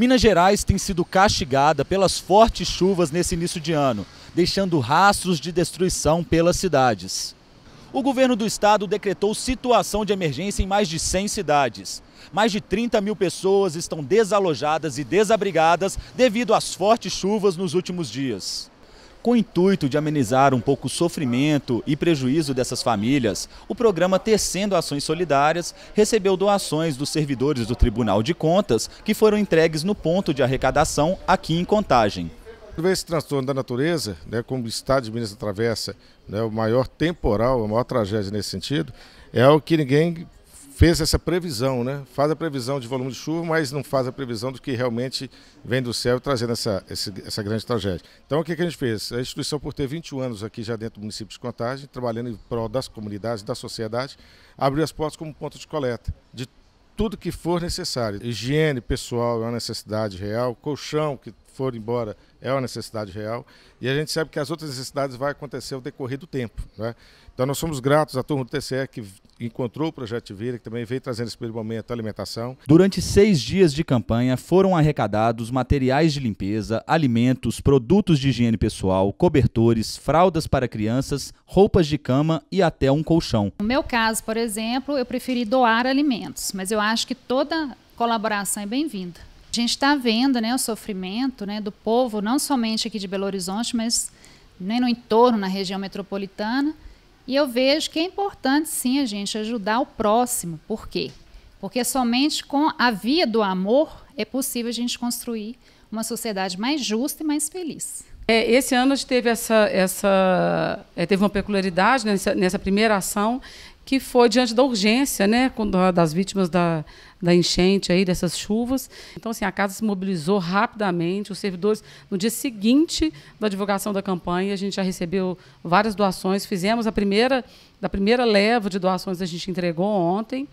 Minas Gerais tem sido castigada pelas fortes chuvas nesse início de ano, deixando rastros de destruição pelas cidades. O governo do estado decretou situação de emergência em mais de 100 cidades. Mais de 30 mil pessoas estão desalojadas e desabrigadas devido às fortes chuvas nos últimos dias. Com o intuito de amenizar um pouco o sofrimento e prejuízo dessas famílias, o programa Tecendo Ações Solidárias recebeu doações dos servidores do Tribunal de Contas que foram entregues no ponto de arrecadação aqui em Contagem. Esse transtorno da natureza, né, como o Estado de Minas atravessa né, o maior temporal, a maior tragédia nesse sentido, é o que ninguém fez essa previsão, né? Faz a previsão de volume de chuva, mas não faz a previsão do que realmente vem do céu trazendo essa, essa grande tragédia. Então, o que, que a gente fez? A instituição, por ter 21 anos aqui já dentro do município de Contagem, trabalhando em prol das comunidades, da sociedade, abriu as portas como ponto de coleta de tudo que for necessário. Higiene pessoal é uma necessidade real, colchão que for embora é uma necessidade real. E a gente sabe que as outras necessidades vão acontecer ao decorrer do tempo. Né? Então, nós somos gratos à turma do TCE que encontrou o projeto de que também veio trazendo esse primeiro momento alimentação. Durante seis dias de campanha, foram arrecadados materiais de limpeza, alimentos, produtos de higiene pessoal, cobertores, fraldas para crianças, roupas de cama e até um colchão. No meu caso, por exemplo, eu preferi doar alimentos, mas eu acho que toda colaboração é bem-vinda. A gente está vendo né, o sofrimento né, do povo, não somente aqui de Belo Horizonte, mas né, no entorno, na região metropolitana. E eu vejo que é importante, sim, a gente ajudar o próximo. Por quê? Porque somente com a via do amor é possível a gente construir uma sociedade mais justa e mais feliz. É, esse ano a gente teve essa, essa é, teve uma peculiaridade né, nessa, nessa primeira ação que foi diante da urgência, né, das vítimas da, da enchente aí, dessas chuvas. Então, assim, a casa se mobilizou rapidamente, os servidores, no dia seguinte da divulgação da campanha, a gente já recebeu várias doações, fizemos a primeira, da primeira leva de doações a gente entregou ontem,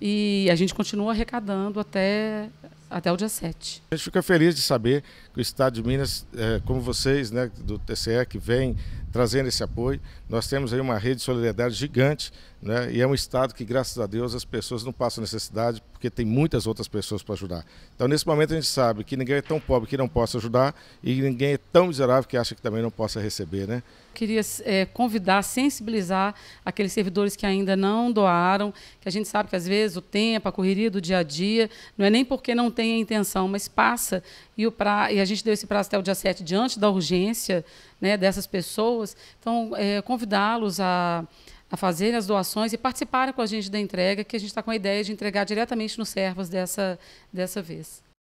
e a gente continua arrecadando até, até o dia 7. A gente fica feliz de saber que o Estado de Minas, eh, como vocês, né, do TCE, que vem trazendo esse apoio. Nós temos aí uma rede de solidariedade gigante, né? E é um estado que, graças a Deus, as pessoas não passam necessidade, porque tem muitas outras pessoas para ajudar. Então, nesse momento, a gente sabe que ninguém é tão pobre que não possa ajudar e ninguém é tão miserável que acha que também não possa receber, né? Queria é, convidar, sensibilizar aqueles servidores que ainda não doaram, que a gente sabe que às vezes o tempo, a correria do dia a dia, não é nem porque não tem a intenção, mas passa. E, o pra... e a gente deu esse prazo até o dia 7, diante da urgência né, dessas pessoas pessoas. Então, é, convidá-los a, a fazerem as doações e participarem com a gente da entrega, que a gente está com a ideia de entregar diretamente nos servos dessa, dessa vez.